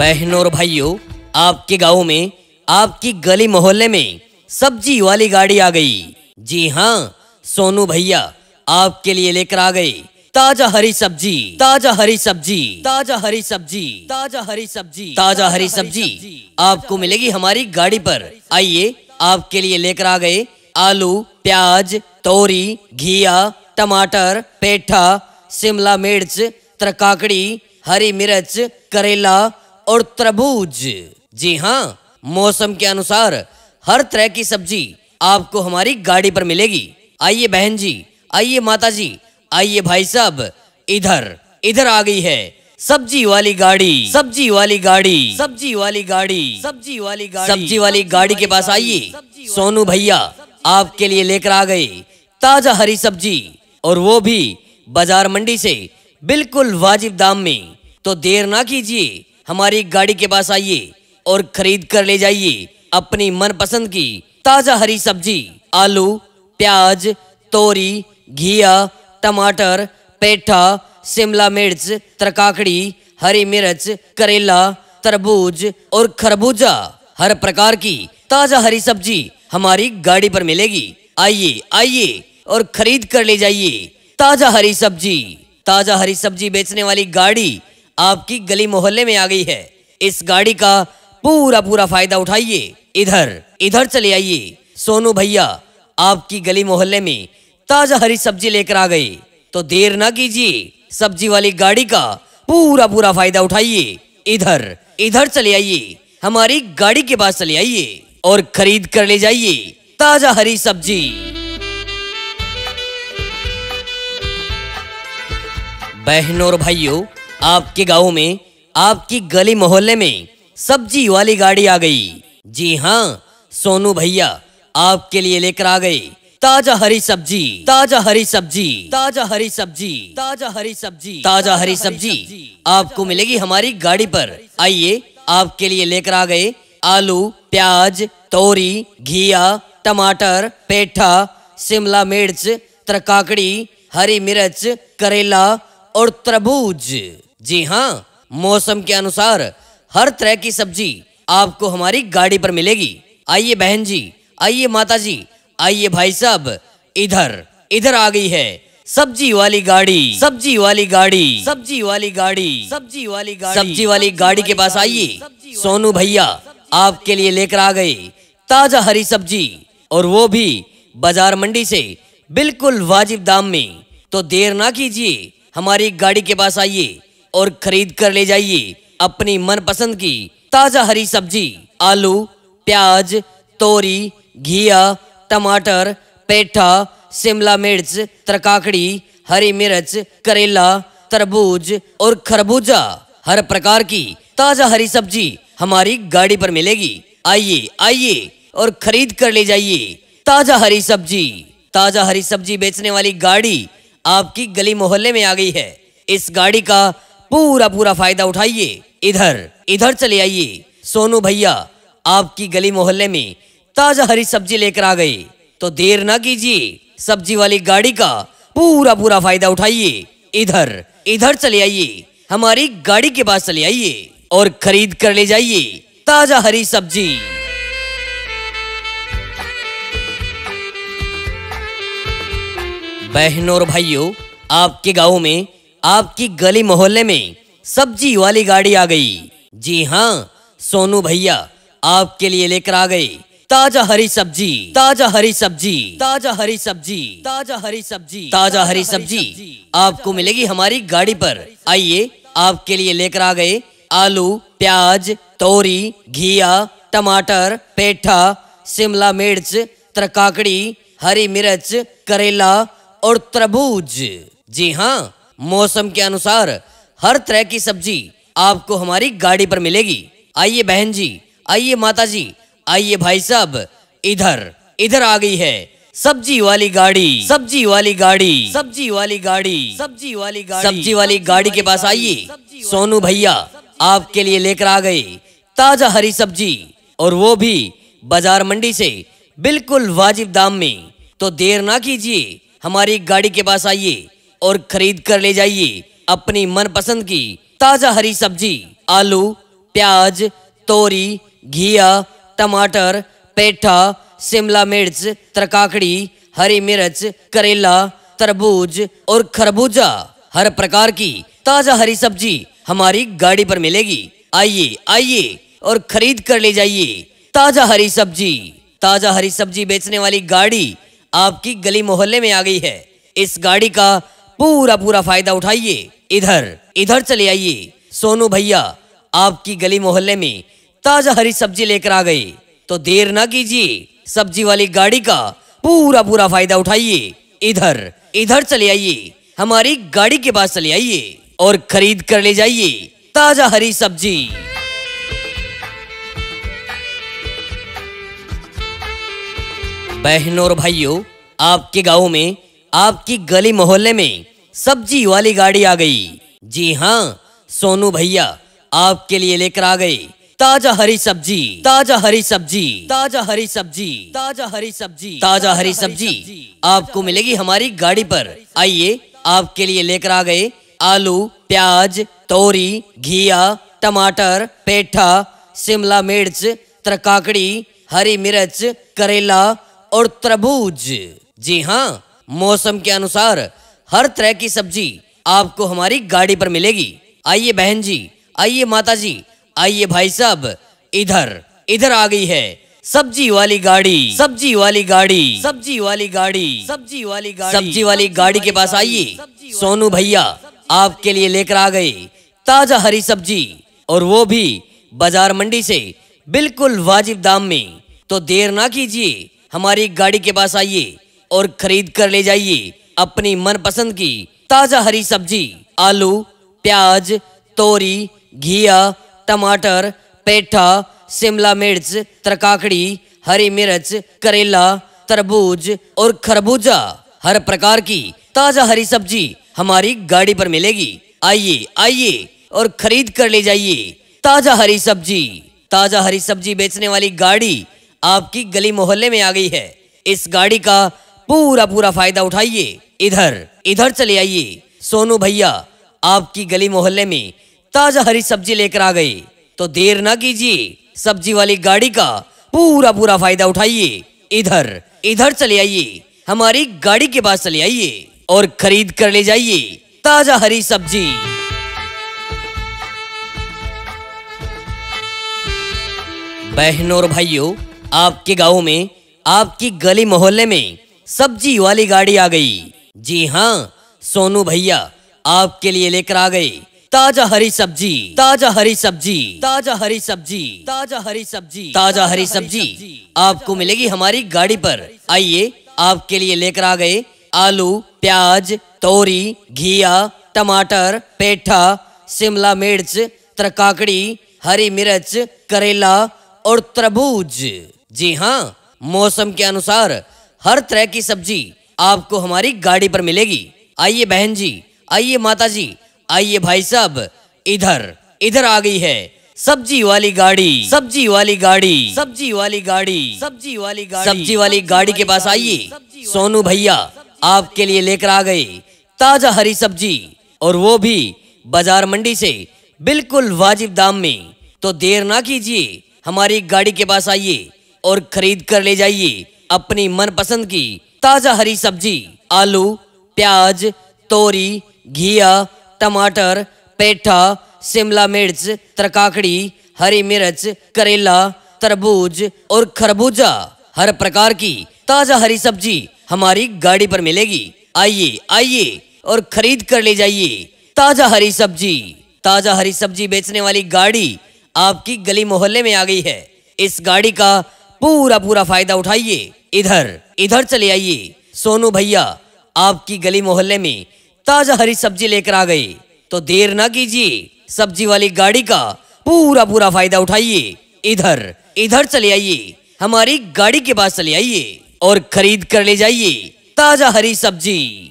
बहनों और भाइयों आपके गांव में आपकी गली मोहल्ले में सब्जी वाली गाड़ी आ गई जी हाँ सोनू भैया आपके लिए लेकर आ गए ताजा हरी सब्जी ताजा हरी सब्जी ताजा हरी सब्जी ताजा हरी सब्जी ताजा हरी सब्जी आपको मिलेगी हमारी गाड़ी पर आइए आपके लिए लेकर आ गए आलू प्याज तोरी घिया टमाटर पेठा शिमला मिर्च त्रकाकड़ी हरी मिर्च करेला और तरबूज जी हाँ मौसम के अनुसार हर तरह की सब्जी आपको हमारी गाड़ी पर मिलेगी आइए बहन जी आइए माता जी आइए भाई साहब इधर इधर आ गई है सब्जी वाली गाड़ी सब्जी वाली गाड़ी सब्जी वाली गाड़ी सब्जी वाली गाड़ी सब्जी वाली गाड़ी के पास आइए सोनू भैया आपके लिए लेकर आ गए ताजा हरी सब्जी और वो भी बाजार मंडी से बिल्कुल वाजिब दाम में तो देर ना कीजिए हमारी गाड़ी के पास आइए और खरीद कर ले जाइए अपनी मनपसंद की ताजा हरी सब्जी आलू प्याज तोरी घिया टमाटर पेठा शिमला मिर्च तरकाकड़ी हरी मिर्च करेला तरबूज और खरबूजा हर प्रकार की ताजा हरी सब्जी हमारी गाड़ी पर मिलेगी आइए आइए और खरीद कर ले जाइए ताजा हरी सब्जी ताजा हरी सब्जी बेचने वाली गाड़ी आपकी गली मोहल्ले में आ गई है इस गाड़ी का पूरा पूरा फायदा उठाइए इधर इधर चले आइए सोनू भैया आपकी गली मोहल्ले में ताजा हरी सब्जी लेकर आ गई तो देर ना कीजिए सब्जी वाली गाड़ी का पूरा पूरा फायदा उठाइए इधर इधर चले आइए हमारी गाड़ी के पास चले आइए और खरीद कर ले जाइए ताजा हरी सब्जी बहनों और भाइयों आपके गांव में आपकी गली मोहल्ले में सब्जी वाली गाड़ी आ गई जी हाँ सोनू भैया आपके लिए लेकर आ गए ताजा हरी सब्जी ताजा हरी सब्जी ताजा हरी सब्जी ताजा हरी सब्जी ताजा हरी सब्जी आपको मिलेगी हमारी गाड़ी पर आइए आपके लिए लेकर आ गए आलू प्याज तोरी घिया टमाटर पेठा शिमला मिर्च तरकाकड़ी हरी मिर्च करेला और तरबूज जी हाँ मौसम के अनुसार हर तरह की सब्जी आपको हमारी गाड़ी पर मिलेगी आइए बहन जी आइए माता जी आइए भाई साहब इधर इधर आ गई है सब्जी वाली गाड़ी सब्जी वाली गाड़ी सब्जी वाली गाड़ी सब्जी वाली गाड़ी सब्जी वाली गाड़ी के पास आइए सोनू भैया आपके लिए लेकर आ गए ताजा हरी सब्जी और वो भी बाजार मंडी से बिल्कुल वाजिब दाम में तो देर ना कीजिए हमारी गाड़ी के पास आइए और खरीद कर ले जाइए अपनी मनपसंद की ताज़ा हरी सब्जी आलू प्याज तोरी घिया टमाटर पेठा शिमला मिर्च तरकाकड़ी हरी मिर्च करेला तरबूज और खरबूजा हर प्रकार की ताज़ा हरी सब्जी हमारी गाड़ी पर मिलेगी आइए आइए और खरीद कर ले जाइए ताज़ा हरी सब्जी ताज़ा हरी सब्जी बेचने वाली गाड़ी आपकी गली मोहल्ले में आ गई है इस गाड़ी का पूरा पूरा फायदा उठाइए इधर इधर चले आइए सोनू भैया आपकी गली मोहल्ले में ताजा हरी सब्जी लेकर आ गए तो देर ना कीजिए सब्जी वाली गाड़ी का पूरा पूरा फायदा उठाइए इधर इधर चले आइए हमारी गाड़ी के पास चले आइए और खरीद कर ले जाइए ताजा हरी सब्जी बहनों और भाइयों आपके गांव में आपकी गली मोहल्ले में सब्जी वाली गाड़ी आ गई जी हाँ सोनू भैया आपके लिए लेकर आ गई ताजा हरी सब्जी ताजा हरी सब्जी ताजा हरी सब्जी ताजा हरी सब्जी ताजा हरी सब्जी आपको मिलेगी हमारी गाड़ी पर आइए आपके लिए लेकर आ गए आलू प्याज तोरी घिया टमाटर पेठा शिमला मिर्च तरकाकड़ी हरी मिर्च करेला और तरबूज जी हाँ मौसम के अनुसार हर तरह की सब्जी आपको हमारी गाड़ी पर मिलेगी आइए बहन जी आइए माता जी आइए भाई साहब इधर इधर आ गई है सब्जी वाली गाड़ी सब्जी वाली गाड़ी सब्जी वाली गाड़ी सब्जी वाली गाड़ी सब्जी वाली गाड़ी के पास आइए सोनू भैया आपके लिए लेकर आ गए ताजा हरी सब्जी और वो भी बाजार मंडी से बिल्कुल वाजिब दाम में तो देर ना कीजिए हमारी गाड़ी के पास आइए और खरीद कर ले जाइए अपनी मनपसंद की ताज़ा हरी सब्जी आलू प्याज तोरी घिया टमाटर पेठा शिमला मिर्च तरकाकड़ी हरी मिर्च करेला तरबूज और खरबूजा हर प्रकार की ताज़ा हरी सब्जी हमारी गाड़ी पर मिलेगी आइए आइए और खरीद कर ले जाइए ताज़ा हरी सब्जी ताज़ा हरी सब्जी बेचने वाली गाड़ी आपकी गली मोहल्ले में आ गई है इस गाड़ी का पूरा पूरा फायदा उठाइए इधर इधर चले आइए सोनू भैया आपकी गली मोहल्ले में ताजा हरी सब्जी लेकर आ गए तो देर ना कीजिए सब्जी वाली गाड़ी का पूरा पूरा फायदा उठाइए इधर इधर चले आइए हमारी गाड़ी के पास चले आइए और खरीद कर ले जाइए ताजा हरी सब्जी बहनों और भाइयों आपके गांव में आपकी गली मोहल्ले में सब्जी वाली गाड़ी आ गई जी हाँ सोनू भैया आपके लिए लेकर आ गई ताजा हरी सब्जी ताजा हरी सब्जी ताजा हरी सब्जी ताजा हरी सब्जी ताजा हरी सब्जी आपको मिलेगी हमारी गाड़ी पर आइए आपके लिए लेकर आ गए आलू प्याज तोरी घिया टमाटर पेठा शिमला मिर्च त्रकाकड़ी हरी मिर्च करेला और तरबूज जी हाँ मौसम के अनुसार हर तरह की सब्जी आपको हमारी गाड़ी पर मिलेगी आइए बहन जी आइए माता जी आइए भाई साहब इधर इधर आ गई है सब्जी वाली गाड़ी सब्जी वाली गाड़ी सब्जी वाली गाड़ी सब्जी वाली गाड़ी सब्जी वाली गाड़ी के पास आइए सोनू भैया आपके लिए लेकर आ गए ताजा हरी सब्जी और वो भी बाजार मंडी से बिल्कुल वाजिब दाम में तो देर ना कीजिए हमारी गाड़ी के पास आइए और खरीद कर ले जाइए अपनी मनपसंद की ताजा हरी सब्जी आलू प्याज तोरी घिया टमाटर पेठा शिमला मिर्च तरकाकड़ी हरी मिर्च करेला तरबूज और खरबूजा हर प्रकार की ताजा हरी सब्जी हमारी गाड़ी पर मिलेगी आइए आइए और खरीद कर ले जाइए ताजा हरी सब्जी ताजा हरी सब्जी बेचने वाली गाड़ी आपकी गली मोहल्ले में आ गई है इस गाड़ी का पूरा पूरा फायदा उठाइए इधर इधर चले आइए सोनू भैया आपकी गली मोहल्ले में ताजा हरी सब्जी लेकर आ गए तो देर ना कीजिए सब्जी वाली गाड़ी का पूरा पूरा फायदा उठाइए इधर इधर चले आइए हमारी गाड़ी के पास चले आइए और खरीद कर ले जाइए ताजा हरी सब्जी बहनों और भाइयों आपके गांव में आपकी गली मोहल्ले में सब्जी वाली गाड़ी आ गई जी हाँ सोनू भैया आपके लिए लेकर आ गए ताजा हरी सब्जी ताजा हरी सब्जी ताजा हरी सब्जी ताजा हरी सब्जी ताजा हरी सब्जी आपको मिलेगी हमारी गाड़ी पर आइए आपके लिए लेकर आ गए आलू प्याज तोरी घिया टमाटर पेठा शिमला मिर्च तरकाकड़ी हरी मिर्च करेला और तरबूज जी हाँ मौसम के अनुसार हर तरह की सब्जी आपको हमारी गाड़ी पर मिलेगी आइए बहन जी आइए माता जी आइए भाई साहब इधर इधर आ गई है सब्जी वाली गाड़ी सब्जी वाली गाड़ी सब्जी वाली गाड़ी सब्जी वाली गाड़ी सब्जी वाली गाड़ी के पास आइए सोनू भैया आपके लिए लेकर आ गए ताजा हरी सब्जी और वो भी बाजार मंडी से बिल्कुल वाजिब दाम में तो देर ना कीजिए हमारी गाड़ी के पास आइए और खरीद कर ले जाइए अपनी मनपसंद की ताजा हरी सब्जी आलू प्याज तोरी घिया टमाटर पेठा शिमला मिर्च तरकाकड़ी हरी मिर्च करेला तरबूज और खरबूजा हर प्रकार की ताजा हरी सब्जी हमारी गाड़ी पर मिलेगी आइए आइए और खरीद कर ले जाइए ताजा हरी सब्जी ताजा हरी सब्जी बेचने वाली गाड़ी आपकी गली मोहल्ले में आ गई है इस गाड़ी का पूरा पूरा फायदा उठाइए इधर इधर चले आइए सोनू भैया आपकी गली मोहल्ले में ताजा हरी सब्जी लेकर आ गए तो देर ना कीजिए सब्जी वाली गाड़ी का पूरा पूरा फायदा उठाइए इधर इधर चले आइए हमारी गाड़ी के पास चले आइए और खरीद कर ले जाइए ताजा हरी सब्जी